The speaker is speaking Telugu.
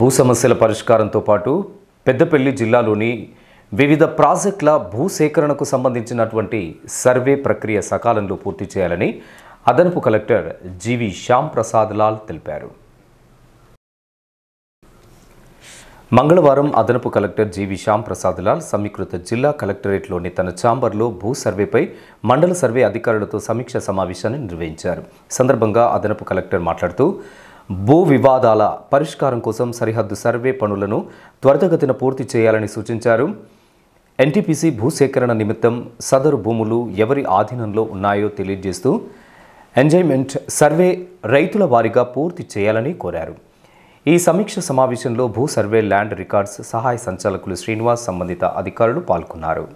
భూ సమస్యల పరిష్కారంతో పాటు పెద్దపల్లి జిల్లాలోని వివిధ ప్రాజెక్టుల భూసేకరణకు సంబంధించినటువంటి సర్వే ప్రక్రియ సకాలంలో పూర్తి చేయాలని అదనపు కలెక్టర్ జీవి శ్యామ్ ప్రసాద్ లాల్ తెలిపారు మంగళవారం అదనపు కలెక్టర్ జీవి శ్యామ్ ప్రసాద్ లాల్ సమీకృత జిల్లా కలెక్టరేట్లోని తన ఛాంబర్లో భూ సర్వేపై మండల సర్వే అధికారులతో సమీక్ష సమావేశాన్ని నిర్వహించారు సందర్భంగా అదనపు కలెక్టర్ మాట్లాడుతూ భూ వివాదాల పరిష్కారం కోసం సరిహద్దు సర్వే పనులను త్వరితగతిన పూర్తి చేయాలని సూచించారు ఎన్టీపీసీ భూసేకరణ నిమిత్తం సదరు భూములు ఎవరి ఆధీనంలో ఉన్నాయో తెలియజేస్తూ ఎంజాయ్మెంట్ సర్వే రైతుల వారీగా పూర్తి చేయాలని కోరారు ఈ సమీక్ష సమావేశంలో భూ సర్వే ల్యాండ్ రికార్డ్స్ సహాయ సంచాలకులు శ్రీనివాస్ సంబంధిత అధికారులు పాల్గొన్నారు